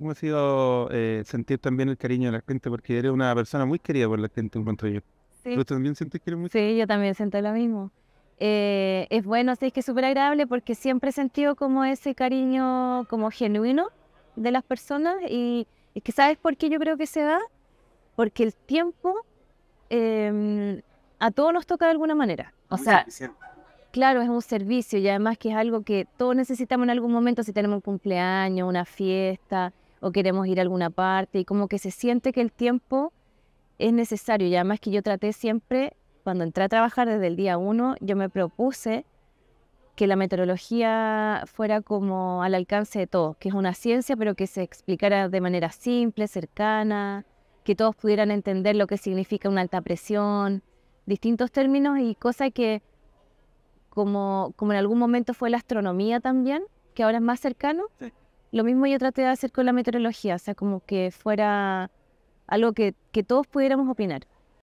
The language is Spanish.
cómo ha sido eh, sentir también el cariño de la gente? Porque eres una persona muy querida por la gente, montón yo. Sí. ¿Tú también sientes que eres muy Sí, yo también siento lo mismo. Eh, es bueno, es que es súper agradable porque siempre he sentido como ese cariño como genuino de las personas y que ¿sabes por qué yo creo que se da? Porque el tiempo em, a todos nos toca de alguna manera. O sea, claro, es un servicio y además que es algo que todos necesitamos en algún momento, si tenemos un cumpleaños, una fiesta, o queremos ir a alguna parte y como que se siente que el tiempo es necesario y además que yo traté siempre, cuando entré a trabajar desde el día uno, yo me propuse que la meteorología fuera como al alcance de todos, que es una ciencia pero que se explicara de manera simple, cercana, que todos pudieran entender lo que significa una alta presión, distintos términos y cosas que como, como en algún momento fue la astronomía también, que ahora es más cercano, lo mismo yo traté de hacer con la meteorología, o sea, como que fuera algo que, que todos pudiéramos opinar.